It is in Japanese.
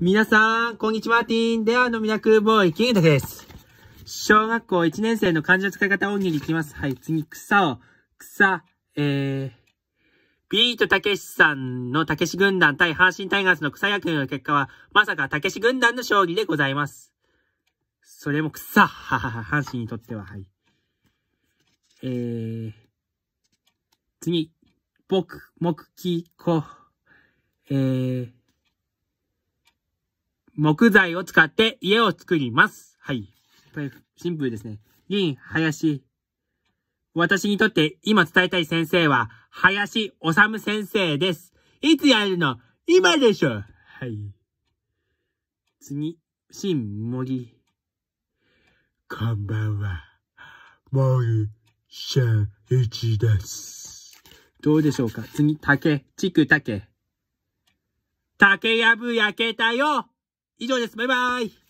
皆さん、こんにちは、ティーン。では、のミラクルボーイ、キングタです。小学校1年生の漢字の使い方を握りいきます。はい、次、草を、草、えー、ビートたけしさんのたけし軍団対阪神タイガースの草野球の結果は、まさかたけし軍団の勝利でございます。それも草、ははは、阪神にとっては、はい。えー、次、僕、木、木、こ、えー、木材を使って家を作ります。はい。これ、シンプルですね。銀、林。私にとって今伝えたい先生は、林治先生です。いつやるの今でしょはい。次、新森。こんばんは。森さん一です。どうでしょうか次、竹、地区竹。竹やぶ焼けたよ以上です。バイバイ